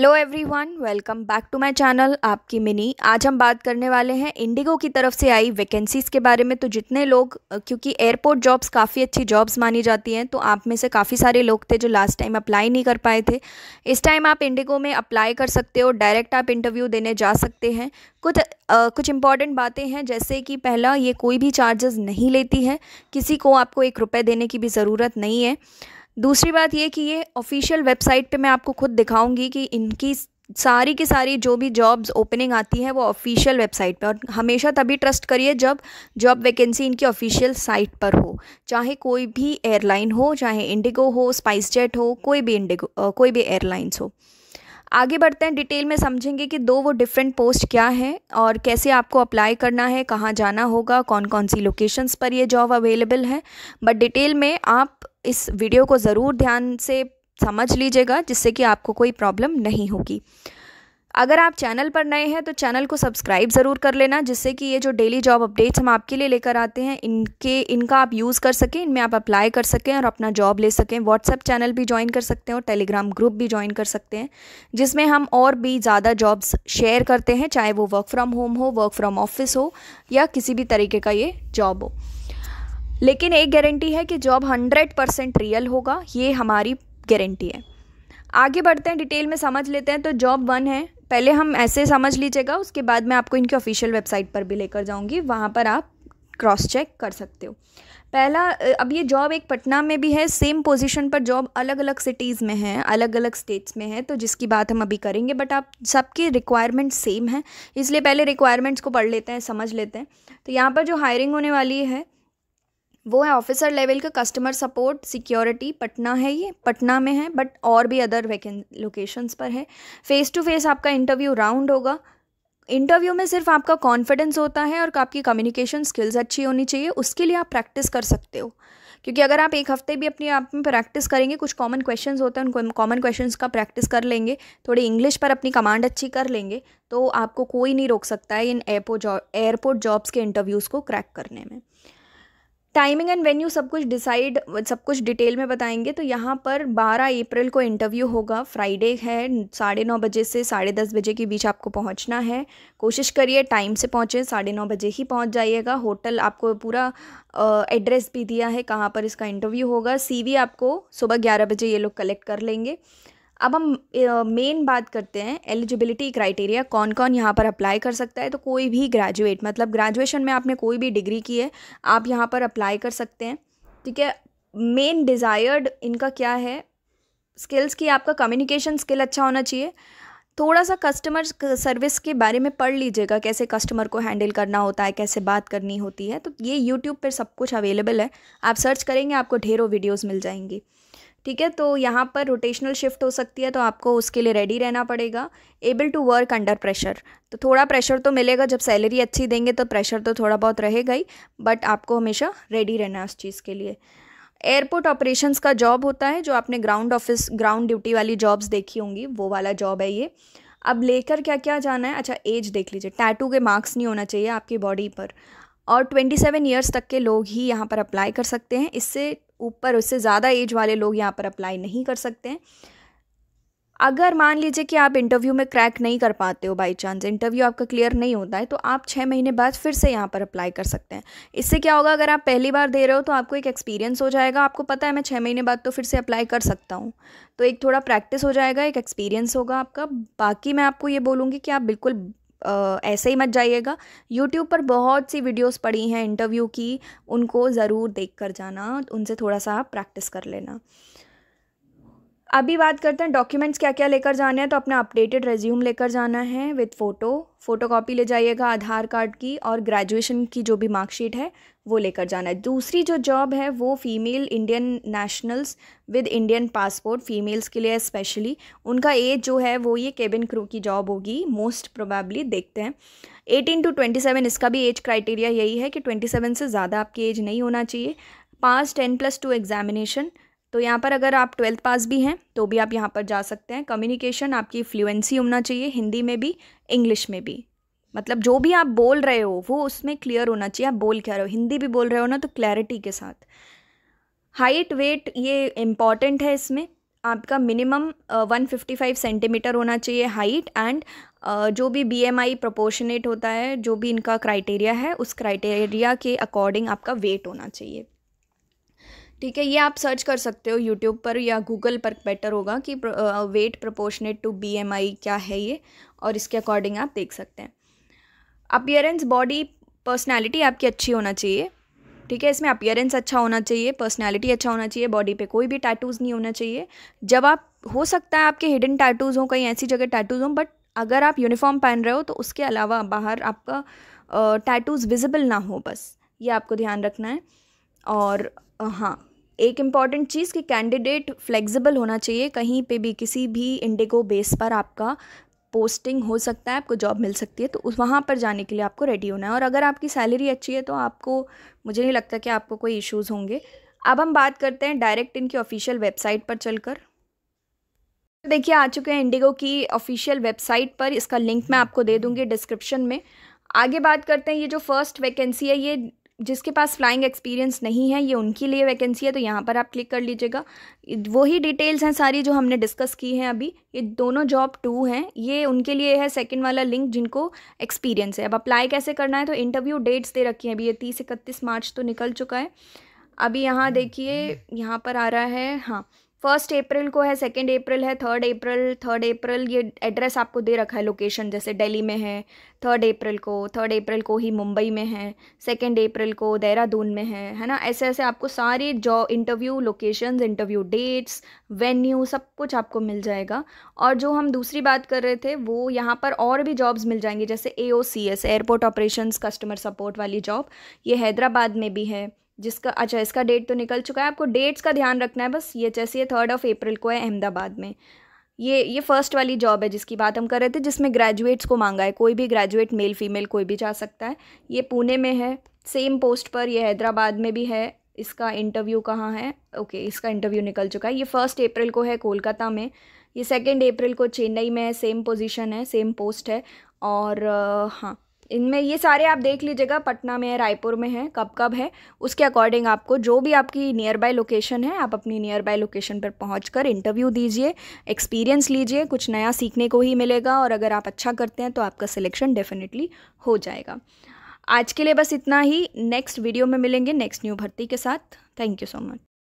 Hello everyone welcome back to my channel आपकी मिनी आज हम बात करने वाले हैं इंडिगो की तरफ से आई वैकेंसीज़ के बारे में तो जितने लोग क्योंकि एयरपोर्ट जॉब्स काफ़ी अच्छी जॉब्स मानी जाती हैं तो आप में से काफ़ी सारे लोग थे जो लास्ट टाइम अप्लाई नहीं कर पाए थे इस टाइम आप इंडिगो में अप्लाई कर सकते हो डायरेक्ट आप इंटरव्यू देने जा सकते हैं कुछ आ, कुछ इंपॉर्टेंट बातें हैं जैसे कि पहला ये कोई भी चार्जेस नहीं लेती है किसी को आपको एक रुपये देने की भी ज़रूरत नहीं है दूसरी बात ये कि ये ऑफिशियल वेबसाइट पे मैं आपको खुद दिखाऊंगी कि इनकी सारी की सारी जो भी जॉब्स ओपनिंग आती है वो ऑफिशियल वेबसाइट पर और हमेशा तभी ट्रस्ट करिए जब जॉब वैकेंसी इनकी ऑफिशियल साइट पर हो चाहे कोई भी एयरलाइन हो चाहे इंडिगो हो स्पाइस जेट हो कोई भी इंडिगो कोई भी एयरलाइंस हो आगे बढ़ते हैं डिटेल में समझेंगे कि दो वो डिफरेंट पोस्ट क्या हैं और कैसे आपको अप्लाई करना है कहाँ जाना होगा कौन कौन सी लोकेशंस पर ये जॉब अवेलेबल है बट डिटेल में आप इस वीडियो को ज़रूर ध्यान से समझ लीजिएगा जिससे कि आपको कोई प्रॉब्लम नहीं होगी अगर आप चैनल पर नए हैं तो चैनल को सब्सक्राइब ज़रूर कर लेना जिससे कि ये जो डेली जॉब अपडेट्स हम आपके लिए लेकर आते हैं इनके इनका आप यूज़ कर सकें इनमें आप अप्लाई कर सकें और अपना जॉब ले सकें व्हाट्सएप चैनल भी ज्वाइन कर सकते हैं और टेलीग्राम ग्रुप भी ज्वाइन कर सकते हैं जिसमें हम और भी ज़्यादा जॉब्स शेयर करते हैं चाहे वो वर्क फ्रॉम होम हो वर्क फ्रॉम ऑफिस हो या किसी भी तरीके का ये जॉब हो लेकिन एक गारंटी है कि जॉब हंड्रेड परसेंट रियल होगा ये हमारी गारंटी है आगे बढ़ते हैं डिटेल में समझ लेते हैं तो जॉब वन है पहले हम ऐसे समझ लीजिएगा उसके बाद मैं आपको इनकी ऑफिशियल वेबसाइट पर भी लेकर जाऊंगी वहाँ पर आप क्रॉस चेक कर सकते हो पहला अब ये जॉब एक पटना में भी है सेम पोजीशन पर जॉब अलग अलग सिटीज़ में है अलग अलग स्टेट्स में है तो जिसकी बात हम अभी करेंगे बट आप सबके रिक्वायरमेंट सेम है इसलिए पहले रिक्वायरमेंट्स को पढ़ लेते हैं समझ लेते हैं तो यहाँ पर जो हायरिंग होने वाली है वो है ऑफिसर लेवल का कस्टमर सपोर्ट सिक्योरिटी पटना है ये पटना में है बट और भी अदर वैकें लोकेशंस पर है फेस टू फेस आपका इंटरव्यू राउंड होगा इंटरव्यू में सिर्फ आपका कॉन्फिडेंस होता है और आपकी कम्युनिकेशन स्किल्स अच्छी होनी चाहिए उसके लिए आप प्रैक्टिस कर सकते हो क्योंकि अगर आप एक हफ्ते भी अपने आप में प्रैक्टिस करेंगे कुछ कॉमन क्वेश्चंस होते हैं उनको कॉमन क्वेश्चंस का प्रैक्टिस कर लेंगे थोड़ी इंग्लिश पर अपनी कमांड अच्छी कर लेंगे तो आपको कोई नहीं रोक सकता है इन एयरपोर्ट जॉब एयरपोर्ट जॉब्स के इंटरव्यूज़ को क्रैक करने में टाइमिंग एंड वेन्यू सब कुछ डिसाइड सब कुछ डिटेल में बताएंगे तो यहाँ पर 12 अप्रैल को इंटरव्यू होगा फ्राइडे है साढ़े नौ बजे से साढ़े दस बजे के बीच आपको पहुँचना है कोशिश करिए टाइम से पहुँचें साढ़े नौ बजे ही पहुँच जाइएगा होटल आपको पूरा एड्रेस भी दिया है कहाँ पर इसका इंटरव्यू होगा सी आपको सुबह ग्यारह बजे ये लोग कलेक्ट कर लेंगे अब हम मेन बात करते हैं एलिजिबिलिटी क्राइटेरिया कौन कौन यहाँ पर अप्लाई कर सकता है तो कोई भी ग्रेजुएट मतलब ग्रेजुएशन में आपने कोई भी डिग्री की है आप यहाँ पर अप्लाई कर सकते हैं ठीक है मेन डिज़ायर्ड इनका क्या है स्किल्स की आपका कम्युनिकेशन स्किल अच्छा होना चाहिए थोड़ा सा कस्टमर सर्विस के बारे में पढ़ लीजिएगा कैसे कस्टमर को हैंडल करना होता है कैसे बात करनी होती है तो ये यूट्यूब पर सब कुछ अवेलेबल है आप सर्च करेंगे आपको ढेरों वीडियोस मिल जाएंगी ठीक है तो यहाँ पर रोटेशनल शिफ्ट हो सकती है तो आपको उसके लिए रेडी रहना पड़ेगा able to work under pressure तो थोड़ा प्रेशर तो मिलेगा जब सैलरी अच्छी देंगे तो प्रेशर तो थोड़ा बहुत रहेगा ही बट आपको हमेशा रेडी रहना है उस चीज़ के लिए एयरपोर्ट ऑपरेशंस का जॉब होता है जो आपने ग्राउंड ऑफिस ग्राउंड ड्यूटी वाली जॉब्स देखी होंगी वो वाला जॉब है ये अब लेकर क्या क्या जाना है अच्छा एज देख लीजिए टैटू के मार्क्स नहीं होना चाहिए आपकी बॉडी पर और 27 सेवन ईयर्स तक के लोग ही यहाँ पर अप्लाई कर सकते हैं इससे ऊपर उससे ज़्यादा एज वाले लोग यहाँ पर अप्लाई नहीं कर सकते हैं अगर मान लीजिए कि आप इंटरव्यू में क्रैक नहीं कर पाते हो बाई चांस इंटरव्यू आपका क्लियर नहीं होता है तो आप छः महीने बाद फिर से यहाँ पर अप्लाई कर सकते हैं इससे क्या होगा अगर आप पहली बार दे रहे हो तो आपको एक एक्सपीरियंस हो जाएगा आपको पता है मैं छः महीने बाद तो फिर से अप्लाई कर सकता हूँ तो एक थोड़ा प्रैक्टिस हो जाएगा एक एक्सपीरियंस होगा आपका बाकी मैं आपको ये बोलूँगी कि आप बिल्कुल ऐसे ही मत जाइएगा यूट्यूब पर बहुत सी वीडियोस पड़ी हैं इंटरव्यू की उनको ज़रूर देख कर जाना उनसे थोड़ा सा प्रैक्टिस कर लेना अभी बात करते हैं डॉक्यूमेंट्स क्या क्या लेकर जाने हैं तो अपना अपडेटेड रेज्यूम लेकर जाना है विथ फ़ोटो फ़ोटो कॉपी ले जाइएगा आधार कार्ड की और ग्रेजुएशन की जो भी मार्कशीट है वो लेकर जाना है दूसरी जो जॉब है वो female Indian nationals with Indian passport females के लिए स्पेशली उनका एज जो है वो ये केबिन क्रू की जॉब होगी मोस्ट प्रोबेबली देखते हैं एटीन टू ट्वेंटी सेवन इसका भी एज क्राइटेरिया यही है कि ट्वेंटी सेवन से ज़्यादा आपकी एज नहीं होना चाहिए pass ten plus two examination तो यहाँ पर अगर आप ट्वेल्थ पास भी हैं तो भी आप यहाँ पर जा सकते हैं कम्युनिकेशन आपकी फ्लुएंसी होना चाहिए हिंदी में भी इंग्लिश में भी मतलब जो भी आप बोल रहे हो वो उसमें क्लियर होना चाहिए आप बोल क्या रहे हो हिंदी भी बोल रहे हो ना तो क्लैरिटी के साथ हाइट वेट ये इम्पॉर्टेंट है इसमें आपका minimum one fifty five centimetre होना चाहिए हाइट एंड uh, जो भी बी एम आई प्रोपोर्शनेट होता है जो भी इनका क्राइटेरिया है उस क्राइटेरिया के अकॉर्डिंग आपका वेट होना चाहिए ठीक है ये आप सर्च कर सकते हो यूट्यूब पर या गूगल पर बेटर होगा कि वेट प्रपोर्शनेट टू बीएमआई क्या है ये और इसके अकॉर्डिंग आप देख सकते हैं अपियरेंस बॉडी पर्सनैलिटी आपकी अच्छी होना चाहिए ठीक है इसमें अपियरेंस अच्छा होना चाहिए पर्सनैलिटी अच्छा होना चाहिए बॉडी पे कोई भी टैटूज़ नहीं होना चाहिए जब आप हो सकता है आपके हिडन टैटूज़ हों कहीं ऐसी जगह टैटूज़ हों बट अगर आप यूनिफॉर्म पहन रहे हो तो उसके अलावा बाहर आपका टैटूज़ विजिबल ना हो बस ये आपको ध्यान रखना है और हाँ एक इम्पॉर्टेंट चीज़ कि कैंडिडेट फ्लेक्सिबल होना चाहिए कहीं पे भी किसी भी इंडिगो बेस पर आपका पोस्टिंग हो सकता है आपको जॉब मिल सकती है तो उस वहाँ पर जाने के लिए आपको रेडी होना है और अगर आपकी सैलरी अच्छी है तो आपको मुझे नहीं लगता कि आपको कोई इश्यूज़ होंगे अब हम बात करते हैं डायरेक्ट इनकी ऑफिशियल वेबसाइट पर चलकर देखिए आ चुके हैं इंडिगो की ऑफिशियल वेबसाइट पर इसका लिंक मैं आपको दे दूँगी डिस्क्रिप्शन में आगे बात करते हैं ये जो फर्स्ट वैकेंसी है ये जिसके पास फ्लाइंग एक्सपीरियंस नहीं है ये उनके लिए वैकेंसी है तो यहाँ पर आप क्लिक कर लीजिएगा वही डिटेल्स हैं सारी जो हमने डिस्कस की हैं अभी ये दोनों जॉब टू हैं ये उनके लिए है सेकंड वाला लिंक जिनको एक्सपीरियंस है अब अप्लाई कैसे करना है तो इंटरव्यू डेट्स दे रखी हैं अभी ये तीस इकतीस मार्च तो निकल चुका है अभी यहाँ हम्म, देखिए हम्म। यहाँ पर आ रहा है हाँ फर्स्ट अप्रैल को है सेकेंड अप्रैल है थर्ड अप्रैल थर्ड अप्रैल ये एड्रेस आपको दे रखा है लोकेशन जैसे दिल्ली में है थर्ड अप्रैल को थर्ड अप्रैल को ही मुंबई में है सेकेंड अप्रैल को देहरादून में है है ना ऐसे ऐसे आपको सारे जॉ interview location interview dates venue सब कुछ आपको मिल जाएगा और जो हम दूसरी बात कर रहे थे वो यहाँ पर और भी जॉब्स मिल जाएंगे जैसे a airport operation customer support वाली जॉब ये हैदराबाद में भी है जिसका अच्छा इसका डेट तो निकल चुका है आपको डेट्स का ध्यान रखना है बस ये जैसे ये थर्ड ऑफ अप्रैल को है अहमदाबाद में ये ये फर्स्ट वाली जॉब है जिसकी बात हम कर रहे थे जिसमें ग्रेजुएट्स को मांगा है कोई भी ग्रेजुएट मेल फीमेल कोई भी जा सकता है ये पुणे में है सेम पोस्ट पर ये हैदराबाद में भी है इसका इंटरव्यू कहाँ है ओके इसका इंटरव्यू निकल चुका है ये फर्स्ट अप्रैल को है कोलकाता में ये सेकेंड अप्रैल को चेन्नई में है सेम पोजिशन है सेम पोस्ट है और हाँ इनमें ये सारे आप देख लीजिएगा पटना में है रायपुर में है कब कब है उसके अकॉर्डिंग आपको जो भी आपकी नियर बाय लोकेशन है आप अपनी नियर बाय लोकेशन पर पहुँच कर इंटरव्यू दीजिए एक्सपीरियंस लीजिए कुछ नया सीखने को ही मिलेगा और अगर आप अच्छा करते हैं तो आपका सिलेक्शन डेफिनेटली हो जाएगा आज के लिए बस इतना ही नेक्स्ट वीडियो में मिलेंगे नेक्स्ट न्यू भर्ती के साथ थैंक यू सो मच